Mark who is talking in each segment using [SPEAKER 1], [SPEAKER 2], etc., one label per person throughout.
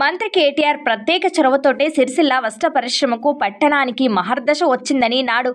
[SPEAKER 1] మంత్రి కేటీఆర్ ప్రత్యేక చొరవతోటే సిరిసిల్ల వస్త్ర పరిశ్రమకు పట్టణానికి మహర్దశ వచ్చిందని నాడు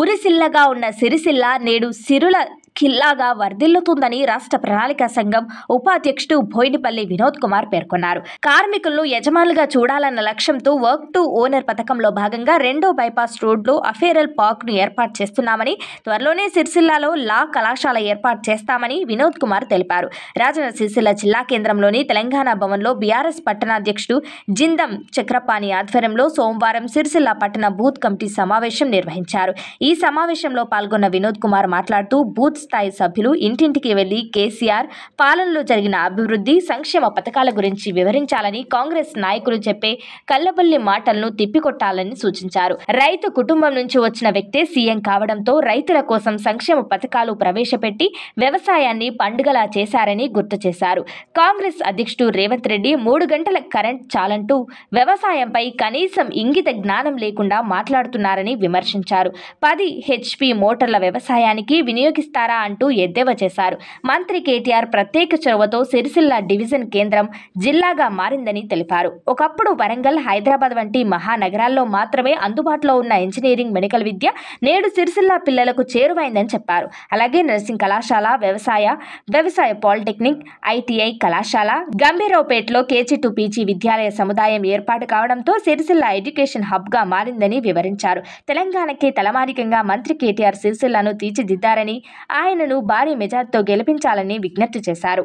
[SPEAKER 1] ఉరిసిల్లగా ఉన్న సిరిసిల్ల నేడు సిరుల ఖిల్లాగా వర్ధిల్లుతుందని రాష్ట్ర ప్రణాళిక సంఘం ఉపాధ్యక్షుడు భోయినిపల్లి వినోద్ కుమార్ పేర్కొన్నారు కార్మికులను యజమానులుగా చూడాలన్న లక్ష్యంతో వర్క్ టు ఓనర్ పథకంలో భాగంగా రెండో బైపాస్ రోడ్లు అఫేరల్ పార్క్ను ఏర్పాటు చేస్తున్నామని త్వరలోనే సిరిసిల్లాలో లా కళాశాల ఏర్పాటు చేస్తామని వినోద్ కుమార్ తెలిపారు రాజన్న సిరిసిల్ల జిల్లా కేంద్రంలోని తెలంగాణ భవన్లో బీఆర్ఎస్ పట్టణాధ్యక్షుడు జిందం చక్రపాణి ఆధ్వర్యంలో సోమవారం సిరిసిల్ల పట్టణ బూత్ కమిటీ సమావేశం నిర్వహించారు ఈ సమావేశంలో పాల్గొన్న వినోద్ కుమార్ మాట్లాడుతూ బూత్ స్థాయి సభ్యులు ఇంటింటికి వెళ్లి కేసీఆర్ పాలనలో జరిగిన అభివృద్ధి సంక్షేమ పథకాల గురించి వివరించాలని కాంగ్రెస్ నాయకులు చెప్పే కల్లబల్లి మాటలను తిప్పికొట్టాలని సూచించారు రైతు కుటుంబం నుంచి వచ్చిన వ్యక్తే సీఎం కావడంతో రైతుల కోసం సంక్షేమ పథకాలు ప్రవేశపెట్టి వ్యవసాయాన్ని పండుగలా చేశారని గుర్తు చేశారు కాంగ్రెస్ అధ్యక్షుడు రేవంత్ రెడ్డి మూడు గంటల కరెంట్ చాలంటూ వ్యవసాయంపై కనీసం ఇంగిత జ్ఞానం లేకుండా మాట్లాడుతున్నారని విమర్శించారు పది హెచ్పి మోటార్ల వ్యవసాయానికి వినియోగిస్తారు చేశారా అంటూ ఎద్దేవా చేశారు మంత్రి కేటీఆర్ ప్రత్యేక చొరవతో సిరిసిల్ల డివిజన్ కేంద్రం జిల్లాగా మారిందని తెలిపారు ఒకప్పుడు వరంగల్ హైదరాబాద్ వంటి మహానగరాల్లో మాత్రమే అందుబాటులో ఉన్న ఇంజనీరింగ్ మెడికల్ విద్య నేడు సిరిసిల్ల పిల్లలకు చేరువైందని చెప్పారు అలాగే నర్సింగ్ కళాశాల వ్యవసాయ వ్యవసాయ పాలిటెక్నిక్ ఐటీఐ కళాశాల గంభీరావుపేటలో కేజీ టు పీజీ విద్యాలయ సముదాయం ఏర్పాటు కావడంతో సిరిసిల్ల ఎడ్యుకేషన్ హబ్ గా మారిందని వివరించారు తెలంగాణకే తలమానికంగా మంత్రి కేటీఆర్ సిరిసిల్లను తీర్చిదిద్దారని ఆ ఆయనను భారీ మెజార్టీతో గెలిపించాలని విజ్ఞప్తి చేశారు